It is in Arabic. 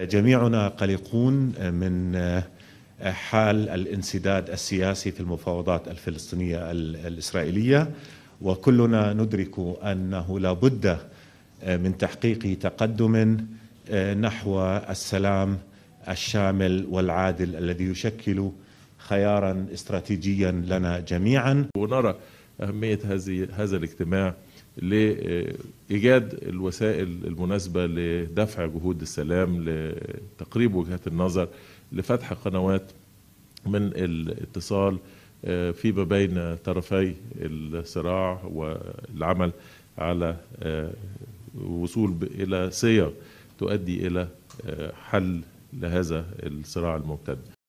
جميعنا قلقون من حال الانسداد السياسي في المفاوضات الفلسطينيه الاسرائيليه وكلنا ندرك انه لا بد من تحقيق تقدم نحو السلام الشامل والعادل الذي يشكل خيارا استراتيجيا لنا جميعا ونرى اهميه هذه هذا الاجتماع لإيجاد الوسائل المناسبة لدفع جهود السلام لتقريب وجهات النظر لفتح قنوات من الاتصال آه، فيما بين طرفي الصراع والعمل على آه، وصول إلى صيغ تؤدي إلى آه، حل لهذا الصراع الممتد